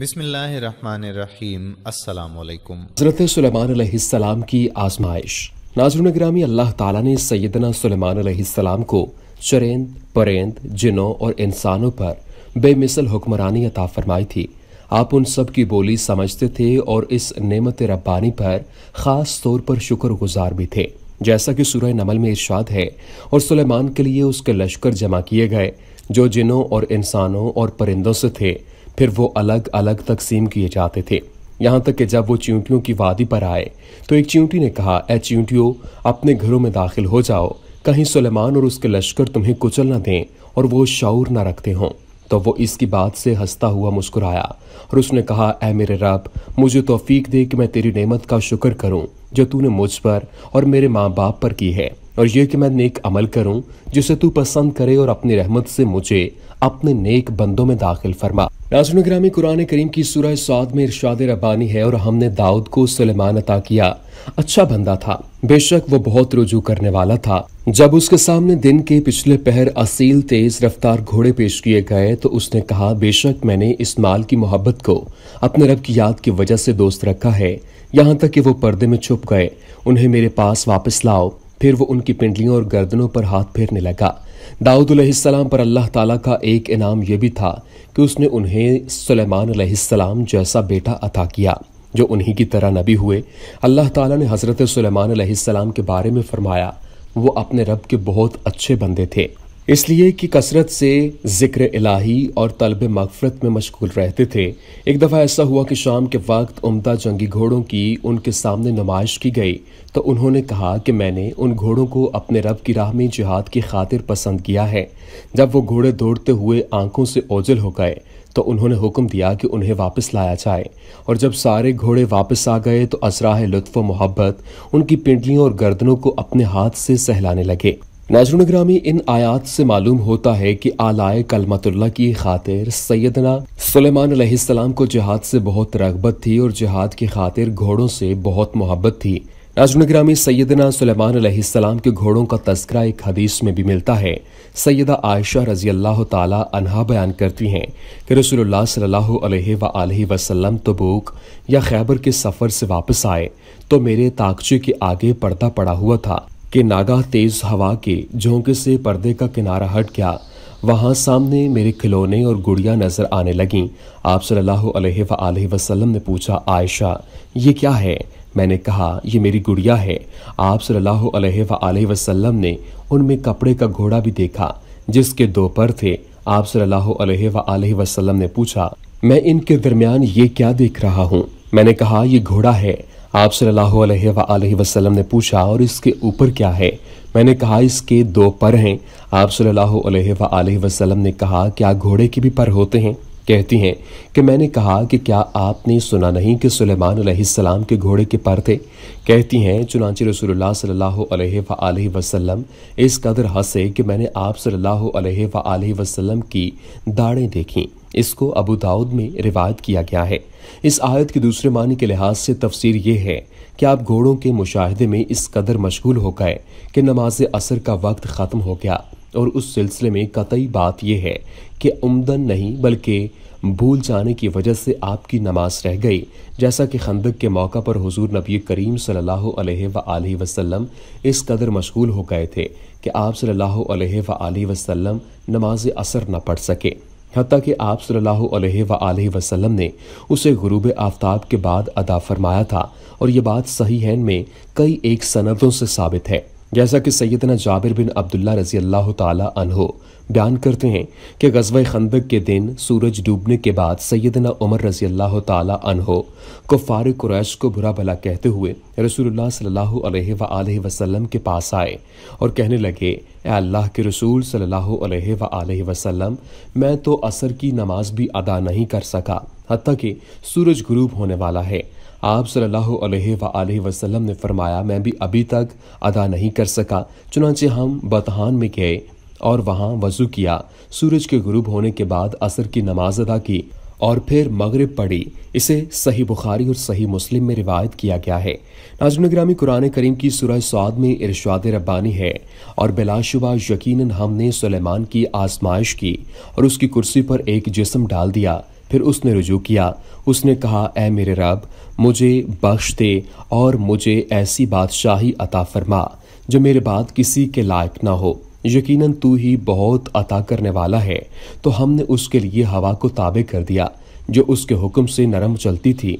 बिसमीम हज़रत सलेमान की आजमाइश नाजरुन ग्रामी अल्लाह ताला ने सैदना सलेमान को चरेंद परेंद जिनों और इंसानों पर बेमिसल हुक्मरानी अता फरमाई थी आप उन सब की बोली समझते थे और इस नेमत रब्बानी पर ख़ास तौर पर शुक्रगुजार भी थे जैसा कि सूरह नमल में इर्शाद है और सुलेमान के लिए उसके लश्कर जमा किए गए जो जिनों और इंसानों और परिंदों से थे फिर वो अलग अलग तकसीम किए जाते थे यहाँ तक कि जब वो चींटियों की वादी पर आए तो एक चींटी ने कहा ए चींटियों अपने घरों में दाखिल हो जाओ कहीं सुलेमान और उसके लश्कर तुम्हें कुचल न दें और वो शौर न रखते हों तो वो इसकी बात से हंसता हुआ मुस्कुराया और उसने कहा ए मेरे रब मुझे तोफीक दे कि मैं तेरी नेमत का शुक्र करूं जो तूने मुझ पर और मेरे माँ बाप पर की है और ये कि मैं नेक अमल करूं जिसे तू पसंद करे और अपनी रहमत से मुझे अपने नेक बंदों में दाखिल फरमा नाजन कुरान करीम की सूरह साद में इर्शाद रबानी है और हमने दाऊद को सलेमान अता किया अच्छा बंदा था बेशक वो बहुत रुजू करने वाला था जब उसके सामने दिन के पिछले पहर असील तेज रफ्तार घोड़े पेश किए गए तो उसने कहा बेशक मैंने इस माल की मोहब्बत को अपने रब की याद की वजह से दोस्त रखा है यहां तक कि वो पर्दे में छुप गए उन्हें मेरे पास वापस लाओ फिर वो उनकी पिंडलियों और गर्दनों पर हाथ फेरने लगा दाऊदसलाम पर अल्लाह ताला का एक इनाम यह भी था कि उसने उन्हें सुलेमान जैसा बेटा अता किया जो उन्हीं की तरह नबी हुए अल्लाह ताला ने हज़रत सुलेमान के बारे में फरमाया वो अपने रब के बहुत अच्छे बंदे थे इसलिए कि कसरत से जिक्र इलाही और तलब मफफ़रत में मशगूल रहते थे एक दफ़ा ऐसा हुआ कि शाम के वक्त उमदा जंगी घोड़ों की उनके सामने नुमाइश की गई तो उन्होंने कहा कि मैंने उन घोड़ों को अपने रब की राह में जिहाद की खातिर पसंद किया है जब वो घोड़े दौड़ते हुए आंखों से ओझल हो गए तो उन्होंने हुक्म दिया कि उन्हें वापस लाया जाए और जब सारे घोड़े वापस आ गए तो असराह लुत्फ मोहब्बत उनकी पिंडलियों और गर्दनों को अपने हाथ से सहलाने लगे नाजरुन नगरामी इन आयात से मालूम होता है कि आलाय कलमतुल्ला की खातिर सैदना सलेमान सलाम को जहाद से बहुत रगबत थी और जहाद की खातिर घोड़ों से बहुत मोहब्बत थी नाजरुन नगरामी सैदना सलेमान सलाम के घोड़ों का तस्करा एक हदीस में भी मिलता है सैदा आयशा रजी अल्लाह तन्हा बयान करती हैं कि रसोल्ला सल्लल्लाहु तबूक या खैबर के सफ़र से वापस आए तो मेरे ताकचे के आगे पर्दा पड़ा हुआ था कि नागा तेज हवा के झोंके से पर्दे का किनारा हट गया वहां सामने मेरे खिलौने और गुड़िया नजर आने लगी आप सल्लल्लाहु अलैहि वसल्लम ने पूछा आयशा ये क्या है मैंने कहा ये मेरी गुड़िया है आप सल्लल्लाहु अलैहि वसल्लम ने उनमें कपड़े का घोड़ा भी देखा जिसके दो पर थे आप सल्लल्लाहु अलैहि वसल्लम ने पूछा मैं इनके दरमियान ये क्या देख रहा हूँ मैंने कहा ये घोड़ा है आप सल्लल्लाहु अलैहि वसल्लम ने पूछा और इसके ऊपर क्या है मैंने कहा इसके दो पर हैं आप सल्लल्लाहु अलैहि वसल्लम ने कहा क्या घोड़े के भी पर होते हैं कहती हैं कि मैंने कहा कि क्या आपने सुना नहीं कि सुलेमान सलाम के घोड़े के पर थे कहती हैं चुनाची रसोल सल्लल्लाहु वसल्लम इस कदर हंसे कि मैंने आप सल्लल्लाहु अलैहि वसल्लम की दाढ़ें देखीं इसको अबू दाऊद में रिवायत किया गया है इस आयत के दूसरे मानी के लिहाज से तफसीर ये है कि आप घोड़ों के मुशाहदे में इस कदर मशगूल हो गए कि नमाज असर का वक्त ख़त्म हो गया और उस सिलसिले में कतई बात यह है कि उमदन नहीं बल्कि भूल जाने की वजह से आपकी नमाज रह गई जैसा कि खंदक के मौका पर हुजूर नबी करीम सल्लल्लाहु अलैहि वसल्लम इस कदर मशगूल हो गए थे कि आप सल्लल्लाहु अलैहि वसल्लम नमाज असर न पढ़ सके हती कि आप सल्लाम ने उसे गुरूब आफ्ताब के बाद अदा फरमाया था और ये बात सही हैन में कई एक सनदों से साबित है जैसा कि सैदना जाबिर बिन अब्दुल्ला रजी अल्लाह तहो बयान करते हैं कि गजब खंदक के दिन सूरज डूबने के बाद सैदना उमर रजी अल्लाह तहो को फार कुरैश को बुरा भला कहते हुए रसूलुल्लाह सल्लल्लाहु अलैहि सल्ला वसल्लम के पास आए और कहने लगे अल्लाह के रसूल सल्लल्लाहु अलैहि वसल्लम मैं तो असर की नमाज भी अदा नहीं कर सका हती कि सूरज गुरूब होने वाला है आप सल्लल्लाहु अलैहि वसल्लम ने फरमाया मैं भी अभी तक अदा नहीं कर सका चुनाचे हम बतहान में गए और वहाँ वजू किया सूरज के गुरूब होने के बाद असर की नमाज अदा की और फिर मगरब पढ़ी इसे सही बुखारी और सही मुस्लिम में रिवायत किया गया है नाजुनगरामी कुरान करीम की सुरह स्वाद में इरशाद रब्बानी है और बिलाशुबा यकीनन हमने सुलेमान की आजमाइश की और उसकी कुर्सी पर एक जिसम डाल दिया फिर उसने रुजू किया उसने कहा ए मेरे रब मुझे बख्श दे और मुझे ऐसी बादशाही अता फरमा जो मेरे बाद किसी के लायक ना हो यकीनन तू ही बहुत अता करने वाला है तो हमने उसके लिए हवा को ताबे कर दिया जो उसके हुक्म से नरम चलती थी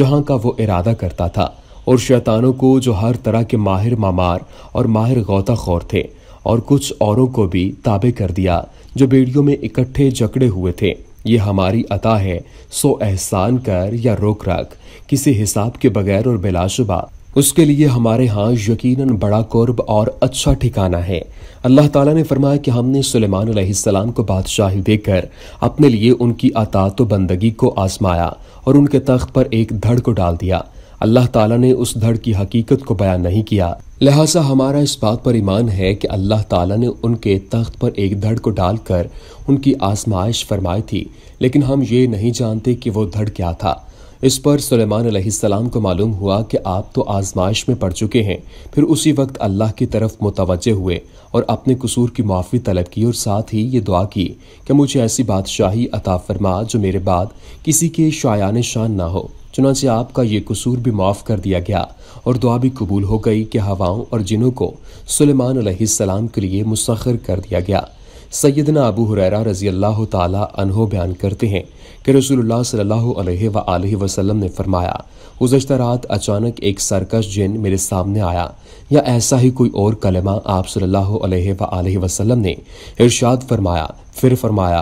जहाँ का वो इरादा करता था और शैतानों को जो हर तरह के माहिर मामार और माहिर गौताखोर थे और कुछ औरों को भी ताबे कर दिया जो बेड़ियों में इकट्ठे जकड़े हुए थे ये हमारी अता है सो एहसान कर या रोक रख किसी हिसाब के बगैर और बिलाशुबा उसके लिए हमारे यहाँ यकीनन बड़ा कुर्ब और अच्छा ठिकाना है अल्लाह ताला ने फरमाया कि हमने सुलेमान सलेमान को बादशाही देकर अपने लिए उनकी अता तो बंदगी को आसमाया और उनके तख्त पर एक धड़ को डाल दिया अल्लाह ताला ने उस धड़ की हकीकत को बयान नहीं किया लिहाजा हमारा इस बात पर ईमान है कि अल्लाह ताला ने उनके तख्त पर एक धड़ को डालकर उनकी आजमाइश फरमाई थी लेकिन हम ये नहीं जानते कि वो धड़ क्या था इस पर सुलेमान को मालूम हुआ कि आप तो आजमाइश में पड़ चुके हैं फिर उसी वक्त अल्लाह की तरफ मुतवजह हुए और अपने कसूर की माफ़ी तलब की और साथ ही ये दुआ की कि मुझे ऐसी बादशाही अता फरमा जो मेरे बाद किसी के शायान शान ना हो चुनाचे आपका ये कसूर भी माफ़ कर दिया गया और दुआ भी कबूल हो गई कि हवाओं और जिनों को सलेमान सलाम के लिए मुसखर कर दिया गया सैदना अबू हुरैरा रजी अल्लाह तहो बयान करते हैं कि रसूलुल्लाह सल्लल्लाहु अलैहि वसल्लम ने फरमाया गुजशत रात अचानक एक सरकश जिन मेरे सामने आया या ऐसा ही कोई और कलमा आप सल्लल्लाहु अलैहि वसल्लम ने इरशाद फरमाया फिर फरमाया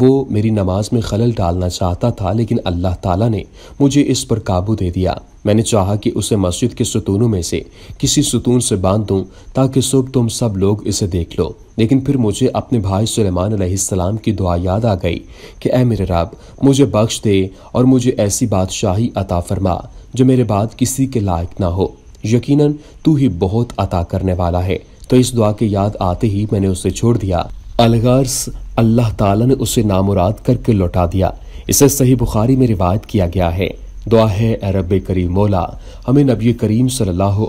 वो मेरी नमाज में खलल डालना चाहता था लेकिन अल्लाह ताला ने मुझे इस पर काबू दे दिया मैंने चाहा कि उसे मस्जिद के सुतूनों में से किसी सुतून से बांध दूं ताकि सुबह तुम सब लोग इसे देख लो लेकिन फिर मुझे अपने भाई सुलेमान सलेमान की दुआ याद आ गई कि ऐ मेरे रब मुझे बख्श दे और मुझे ऐसी बादशाही अता फरमा जो मेरे बाद किसी के लायक ना हो यकीन तू ही बहुत अता करने वाला है तो इस दुआ के याद आते ही मैंने उसे छोड़ दिया अलगर्स अल्लाह ताला ने उसे नामुराद करके लौटा दिया इसे सही बुखारी में रिवायत किया गया है दुआ है अरब करीम मौला हमें नबी करीम सल्लल्लाहु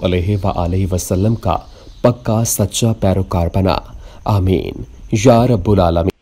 का पक्का सच्चा पैरोकार बना आमीन या रब्बुल आलमी